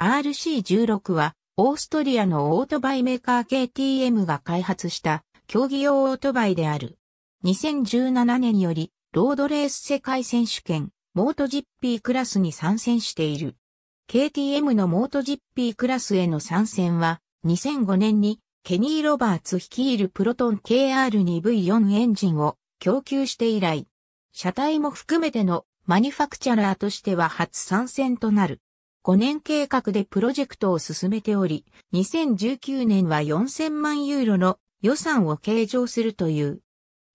RC16 は、オーストリアのオートバイメーカー KTM が開発した競技用オートバイである。2017年より、ロードレース世界選手権、モート GP クラスに参戦している。KTM のモート GP クラスへの参戦は、2005年にケニー・ロバーツ率いるプロトン KR2V4 エンジンを供給して以来、車体も含めてのマニュファクチャラーとしては初参戦となる。5年計画でプロジェクトを進めており、2019年は4000万ユーロの予算を計上するという。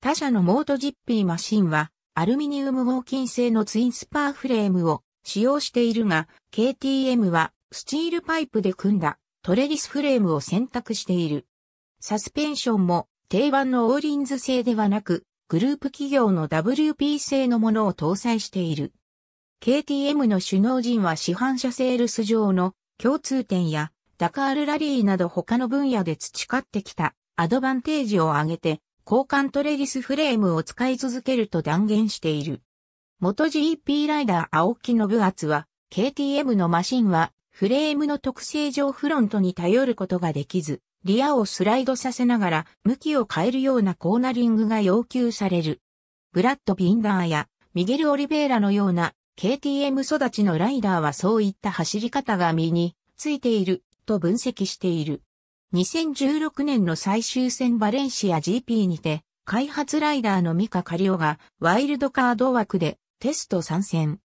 他社のモートジッピーマシンは、アルミニウム合金製のツインスパーフレームを使用しているが、KTM はスチールパイプで組んだトレリスフレームを選択している。サスペンションも定番のオーリンズ製ではなく、グループ企業の WP 製のものを搭載している。KTM の首脳陣は市販車セールス上の共通点やダカールラリーなど他の分野で培ってきたアドバンテージを挙げて交換トレディスフレームを使い続けると断言している。元 GP ライダー青木信厚は KTM のマシンはフレームの特性上フロントに頼ることができず、リアをスライドさせながら向きを変えるようなコーナリングが要求される。ブラッド・ビンダーやミゲル・オリベーラのような KTM 育ちのライダーはそういった走り方が身についていると分析している。2016年の最終戦バレンシア GP にて、開発ライダーのミカ・カリオがワイルドカード枠でテスト参戦。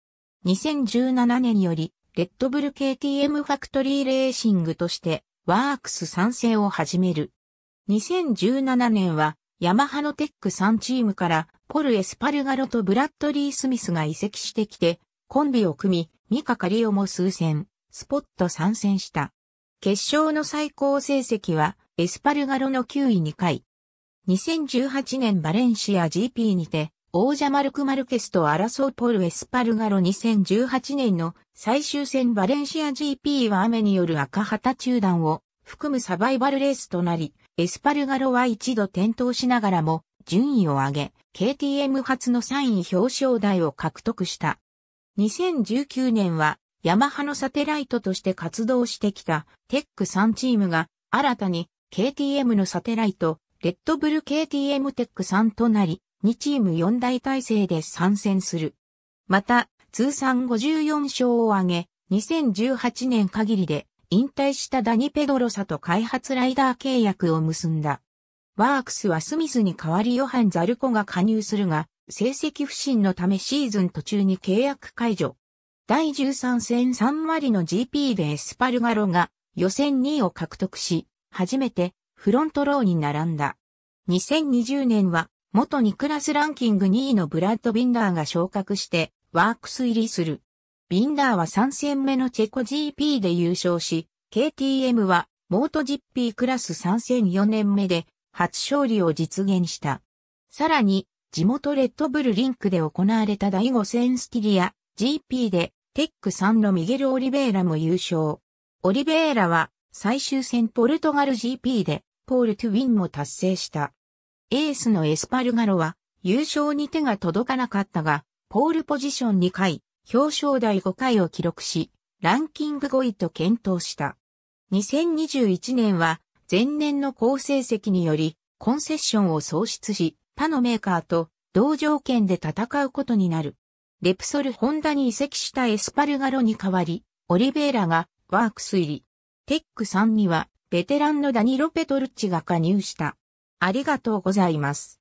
2017年より、レッドブル KTM ファクトリーレーシングとしてワークス参戦を始める。2017年はヤマハのテック3チームからポル・エスパルガロとブラッドリー・スミスが移籍してきて、コンビを組み、ミカ・カリオも数戦、スポット参戦した。決勝の最高成績は、エスパルガロの9位2回。2018年バレンシア GP にて、王者マルク・マルケスと争うポル・エスパルガロ2018年の最終戦バレンシア GP は雨による赤旗中断を含むサバイバルレースとなり、エスパルガロは一度転倒しながらも順位を上げ、KTM 初の3位表彰台を獲得した。2019年は、ヤマハのサテライトとして活動してきたテック3チームが、新たに KTM のサテライト、レッドブル KTM テック3となり、2チーム4大体制で参戦する。また、通算54勝を挙げ、2018年限りで引退したダニ・ペドロサと開発ライダー契約を結んだ。バークスはスミスに代わりヨハン・ザルコが加入するが、成績不振のためシーズン途中に契約解除。第13戦3割の GP でエスパルガロが予選2位を獲得し、初めてフロントローに並んだ。2020年は元にクラスランキング2位のブラッド・ビンダーが昇格してワークス入りする。ビンダーは3戦目のチェコ GP で優勝し、KTM はモート GP クラス参戦4年目で初勝利を実現した。さらに、地元レッドブルリンクで行われた第5戦スティリア GP でテック3のミゲル・オリベーラも優勝。オリベーラは最終戦ポルトガル GP でポール・トゥ・ウィンも達成した。エースのエスパルガロは優勝に手が届かなかったが、ポールポジション2回、表彰台5回を記録し、ランキング5位と検討した。2021年は前年の好成績により、コンセッションを創出し、他のメーカーと同条件で戦うことになる。レプソルホンダに移籍したエスパルガロに代わり、オリベイラがワークス入り。テック3にはベテランのダニロ・ペトルッチが加入した。ありがとうございます。